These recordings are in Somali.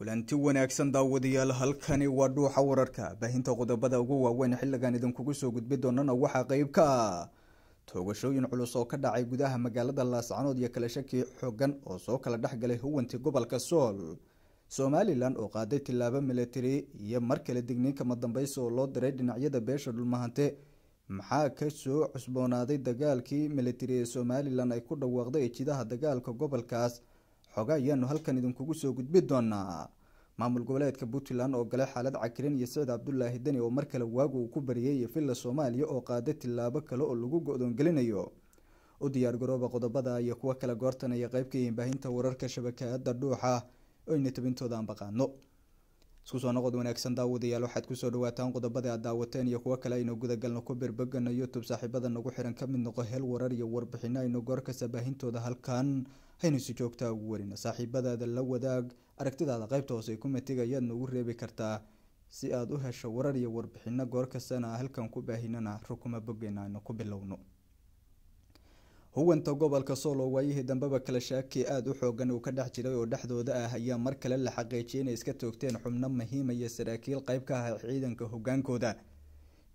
kulanti wanaagsan daawadayaal halkani waa dhuuxa wararka baahinta qodobada ugu waaweyn xilligan idinkugu soo gudbi doonana waxaa qeyb ka ah toogashooyin culus oo ka dhacay gudaha magaalada laascanood iyo kala shaki xogan oo soo kala dhexgalay huwantii gobolka sool somalilan oo qaaday tilaabo militari iyo mar kale digniin kama oo loo diray dhinacyada beesha dhulmahante maxaa kasoo cusboonaaday dagaalkii militari ee somalilan ay ku dhawaaqday ejidaha dagaalka gobolkaas xoogaa ayaanu halkan idinkugu soo gudbi doonaa maamul goboleedka puntland oo galay xaalad cakirin iyo siciid cabdulaahi deni oo mar kale waagu uu ku bariyey villa soomaaliya oo qaaday tilaabo kale oo lagu go-doon gelinayo u diyaargarooba qodobada iyo kuwo kale goortan ay qayb ka yihiin baahinta wararka shabakada dhuuxa oyna tabintooda aan baqaano isku soo noqod wanaagsan daawadayaal waxaad kusoo dhawaataan qodobada aad daawateen iyo kuwo kale aynu gudagalno ku berbegano youtube saaxiibada nagu xiran ka mid noqo hel warar iyo warbixino aynu goor baahintooda halkan haynu si joogtaa ugu warina saaxiibadaada la wadaag aragtidaada qaybta hoose kumetiga ayaad noogu reebi kartaa si aad u hesho warar iyo warbixino goor kastana halkan ku baahinana rukuma bogeena aynu ku bilowno huwanta gobolka soolow waayihii dambeba kala shaaki aada u xoogan uu ka dhex jiray oo dhexdooda ah ayaa mar kale la xaqiijiyay inay iska toogteen xubno muhiima iyo saraakiil qeyb ka ah ciidanka hogaankooda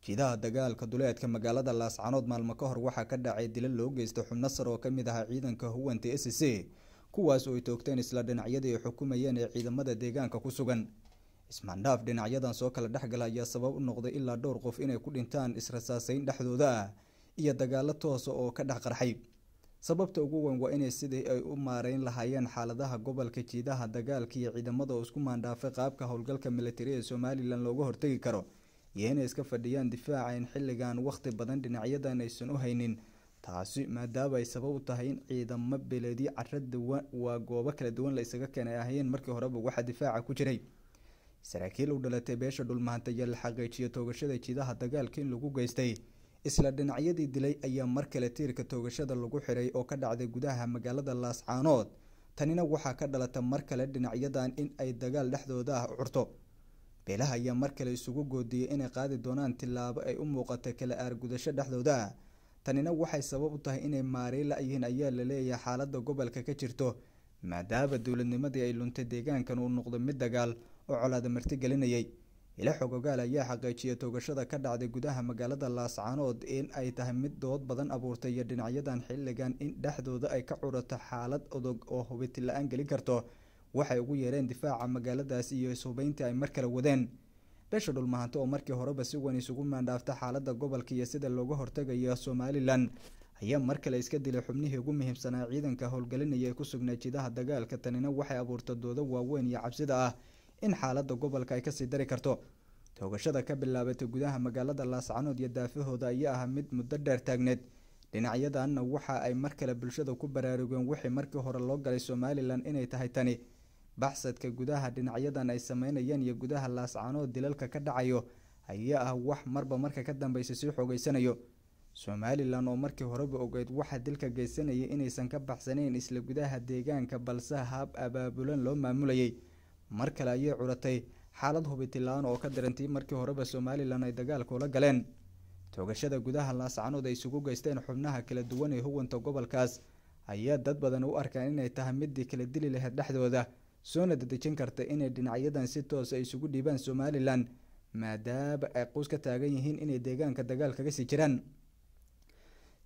jiidaha dagaalka duleedka magaalada laascanood maalmo ka hor waxaa ka dhacay dila loo geysta xubno sar oo kamid ahaa ciidanka huwanta s c kuwaas oo ay toogteen isla dhinacyada ay xukumayeen ee ciidamada deegaanka ku sugan ismaandhaaf dhinacyadan soo kala dhexgala ayaa sabab u noqday ilaa dhowr qof inay ku dhintaan israsaasayn dhexdooda ah iyo dagaalo toosa oo ka dhex qarxay sababta ugu weyn waa inay sidii ay u maareyn lahaayeen xaaladaha gobolka jiidaha dagaalka iyo ciidamada oo isku maandhaafay qaabka howlgalka militari ee somalilan looga hortegi karo iyo inay iska fadhiyaan difaaca in xilligan wakhti badan dhinacyadan aysan u haynin taasi maadaaba ay sabab u tahay in ciidamo beleedyo carada waa goobo kala duwan la isaga keenay ahayn markii horeba waxaa difaaca ku jiray saraakiil u dhalatay beesha dhulmaanta ayaa la xaqiijiyo toogashada jidaha dagaalka in lagu geystay isla dhinacyadii dilay ayaa mar kale tiirka toogashada lagu xiray oo ka dhacday gudaha magaalada laascaanood tanina waxaa ka dhalata mar kale dhinacyadan in ay dagaal dhexdooda ah curto beelaha ayaa mar kale isugu goodiyey inay qaadi doonaan tillaabo ay u muuqatay kala aargudasho dhexdooda tanina waxay sabab u tahay inay maarey la-yihiin ayaa la leeyahay xaaladda gobolka ka jirto maadaama dowladnimadii ay luntay deegaankan uu noqday mid dagaal oo colaada marti gelinayay ila xogogaal ayaa xaqiijiyay toogashada ka dhacday gudaha magaalada laascaanood in ay tahay mid dood badan abuurtay iyo dhinacyadan xilligan in dhexdooda ay ka curato xaalad odog oo hubiti la-aan gelin karto waxay ugu yeereen difaaca magaaladaas iyo ishubaynta ay mar kale wadeen beesha dhulmahanto oo markii horeba si weyn isugu maandhaafta xaalada gobolka iyo sida looga hortagayo somalilan ayaa mar kale iska dilay xubnihii ugu muhiimsanaa ciidanka howlgelinaya ee ku sugnaa jidaha dagaalka tanina waxay abuurta doodo waaweyn iyo cabsida ah in xaalada gobolka ay kasii dari karto toogashada ka bilaabatay gudaha magaalada laascanood iyo daafahooda ayaa ah mid muddo dheer taagneed dhinacyadanna waxa ay mar kale bulshada ku baraarugeen wixii markii hore loo galay somalilan inay tahay tani baxsadka gudaha dhinacyadan ay sameynayeen iyo gudaha laascaanood dilalka ka dhacayo ayaa ah wax marba marka ka dambeysa sii xoogeysanayo somalilan oo markii horeba ogeyd waxa dilka geysanayay inaysan ka baxsanayn isla gudaha deegaanka balse hab abaabulan loo maamulayay mar kale ayay curatay xaalad hubitilaan oo ka darantii markii horeba somalilan ay dagaalka ula galeen toogashada gudaha laascanood ay isugu geysteen xubnaha kala duwan ee huwanta gobolkaas ayaa dad badan u arkaan inay tahay midii kala dili lahayd dhexdooda soona dadejin karta inay dhinacyadan si toosa ah isugu dhiibaan somalilan maadaaba ay quus ka taagan yihiin inay deegaanka dagaal kaga sii jiraan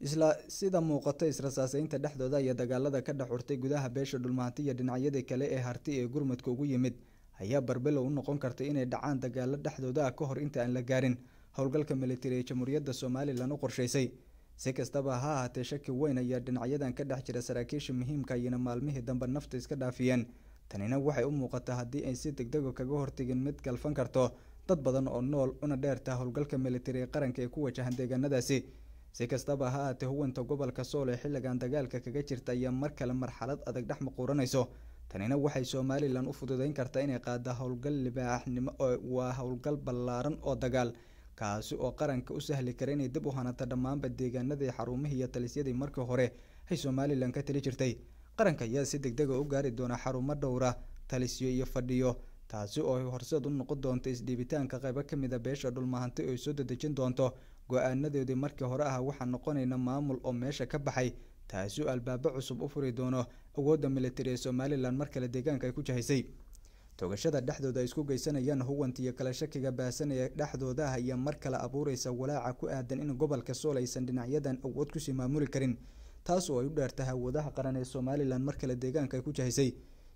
isla sida muuqato israsaaseynta dhexdooda iyo dagaalada ka dhex gudaha beesha dhulmaanti iyo dhinacyadii kale ee harti ee gurmadka ugu yimid ayaa barbelow u noqon karta inay dhacaan dagaalo dhexdooda ah ka hor inta aan la gaarin howlgalka militari ee jamhuuriyadda somalilan u qorsheysay si kastaba ha ahaatee shaki weyn ayaa dhinacyadan ka dhex jira saraakiisha muhiimka ah ayina maalmihii dambe nafta iska dhaafiyeen tanina waxay u muuqataa haddii ay si degdego ah kaga hortegin mid galfan karto dad badan oo nool una dheerta howlgalka militari ee qaranka ee ku wajahan deegaanadaasi si kastaba ha aatee huwanta gobolka sool ee xilligan dagaalka kaga jirta ayaa mar kale marxalad adag dhex muquuranayso tanina waxay somalilan u fududeyn kartaa inay qaada howlgal libaaxnimo oo waa howlgal ballaaran oo dagaal kaasi oo qaranka u sahli kara inay dib u hanato dhammaanba deegaanadii xarumihii iyo talisyadii markii hore ay somalilan ka tali jirtay qaranka ayaa si degdega ah u gaari doona xarumo dhowra talisyo iyo fadhiyo taasi oo horseed u noqon doonto isdhibitaanka qaybo kamida ah beesha dhulmahanta oo ay soo dadejin doonto go-aanadoodii markii hore ah waxaa noqonayna maamul oo meesha ka baxay taasi oo albaabo cusub u furi doono awoodda militari ee somalilan mar kale deegaanka ay ku jahaysay togashada dhexdooda ay isku geysanayaan huwanta iyo kala shakiga baahsanaya dhexdooda ah iyo mar kale abuureysa walaaca ku aadan in gobolka sool aysan dhinacyadan awood kusii maamuli karin taas oo ay u dhaartay hawadaha qaran ee somalilan mar kale deegaanka ay ku jahisay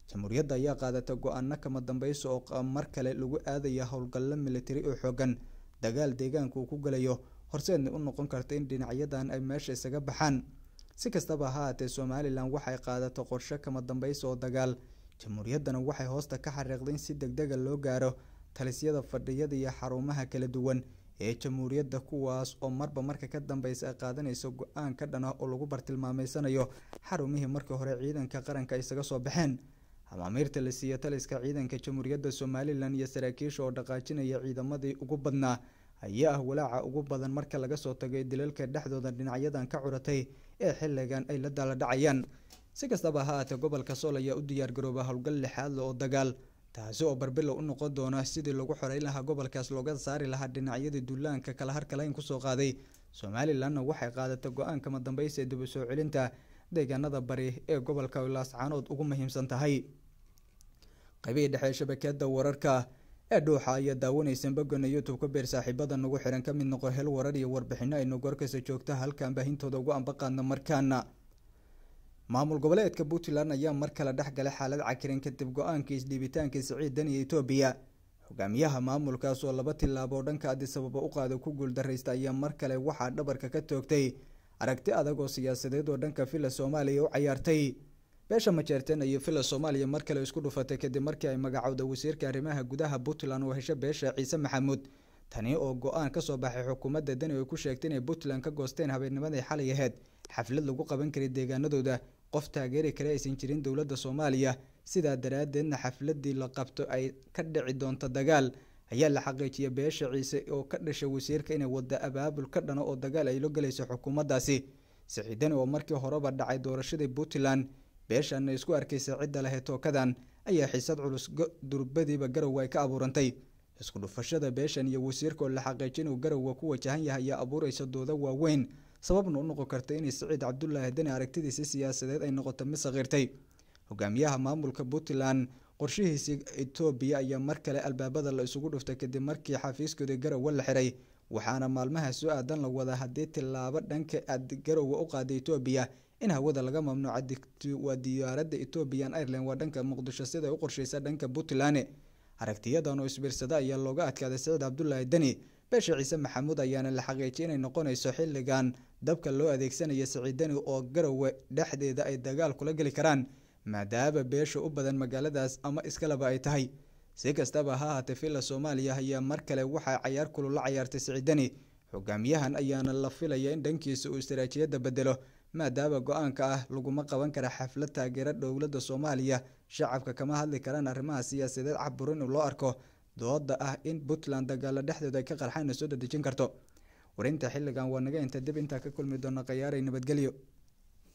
jamhuuriyadda ayaa qaadata go-aano kama dambayso oo mar kale lagu aadaya howlgallo militari oo xoogan dagaal deegaanka uu ku galayo horseedna u noqon karta in dhinacyadan ay meesha isaga baxaan si kastaba ha haatee somalilan waxay qaadata qorshe kama dambayso oo dagaal jamhuuriyaddana waxay hoosta ka xariiqday in si deg dega ah loo gaaro talisyada fadhiyada iyo xarumaha kala duwan ee jamhuuriyadda kuwaas oo marba marka ka dambeysa ay qaadanayso go-aan ka dhan ah oo lagu bartilmaameysanayo xarumihii markii hore ciidanka qaranka isaga soo baxeen amaamiirta la siiya taliska ciidanka jamhuuriyadda somalilan iyo saraakiisha oo dhaqaajinaya ciidamadii ugu badnaa ayaa ah walaaca ugu badan marka laga soo tagay dilalka dhexdooda dhinacyadan ka curatay ee xilligan ay la daaladhacayaan si kastaba ha aatee gobolka sool ayaa u diyaargarooba howlgal lixaadle oo dagaal taasi oo barbilow u noqon doona sidii lagu xoreyn lahaa gobolkaas looga saari lahaa dhinacyadii duulaanka kala harkalayn kusoo qaaday somalilanna waxay qaadatay go-aanka madambaysi ee dib soo celinta deegaanada bari ee gobolka laascaanood ugu muhiimsan tahay qaybihii dhexe shabakada wararka ee dhuuxa ayaa daawanaysan boggana youtube ku beer saaxiibada nagu xiran ka mid noqo hel warar iyo warbixino aynu goorkasta joogta halkaan baahintooda ugu ambaqaadna markaana maamul goboleedka puntland ayaa mar kale dhex galay xaalad cakirin kadib go-aankii isdhiibitaankii siciidan iyo etoobiya hogaamiyaha maamulkaas oo laba tillaabo dhanka addisababa u qaada ku guuldaraysta ayaa mar kale waxaa dhabarka ka toogtay aragti adag oo siyaasadeed oo dhanka villa soomaaliya u cayaartay beesha majeerteen iyo villa soomaaliya mar kale isku dhufatay kadib markii ay magacowda wasiirka arrimaha gudaha puntland oo hesho beesha ciise maxamuud tani oo go-aan ka soo baxay xukuumadda dani ay ku sheegtay inay puntland ka goosteen habeennimadii xalay aheyd xaflad lagu qaban karay deegaanadooda qof taageeri kale aysan jirin dowladda soomaaliya sidaa daraaddeedna xafladii la qabto ay ka dhici doonto dagaal ayaa la xaqiijiya beesha ciise oo ka dhashay wasiirka inay wada abaabul ka dhano oo dagaal ay aylo gelayso xukuumaddaasi siciidani oo markii horeba dhacay doorashadii puntland beeshaana isku arkaysay cidda leh tookadan ayaa xiisad culus durbadiiba garowa ay ka abuurantay iskudhufashada beeshan iyo wasiirka oo la xaqiijin uu garowga ku wajahan yahay ayaa abuuraysa dooda waaweyn sababna u noqon karta inay saciid cabdulaahi dani aragtidiisa siyaasadeed ay noqoto mid sakiirtay hogaamiyaha maamulka puntland qorshihiisii etoobiya ayaa mar kale albaabada la isugu dhuftay kadib markii xafiiskooda garowe la xiray waxaana maalmahaas u aadan la wadaa haddii tilaabo dhanka aad garowe u qaaday etoobiya in hawada laga mamnuuca waa diyaaradda ethoobiyan ireland waa dhanka muqdisho sida u qorsheysa dhanka puntland aragtiyadan oo isbiirsada ayaa looga adkaaday saciid cabdulaahi deni beesha ciise maxamuud ayaana la xaqiijiyay inay noqonayso xilligan dabka loo adeegsanayo siciidani oo garowe dhexdeeda ay dagaal kula geli karaan maadaaba beesha u badan magaaladaas ama iskalaba ay tahay si kastaba ha ahaatee filla soomaaliya ayaa mar kale waxaa cayaar kulul la cayaartay siciidani hogaamiyahan ayaana la filaya in dhankiisa uu istaraajiyadda bedelo maadaaba go-aanka ah laguma qaban kara xaflad taageera dowladda soomaaliya shacabka kama hadli karaan arrimaha siyaasadeed caburin loo arko dooda ah in puntland dagaalo dhexdeeda ay ka qarxaan ay soo dadejin karto warinta xilligan waa naga inta dib intaa ka kulmi doona khayaaray nabadgelyo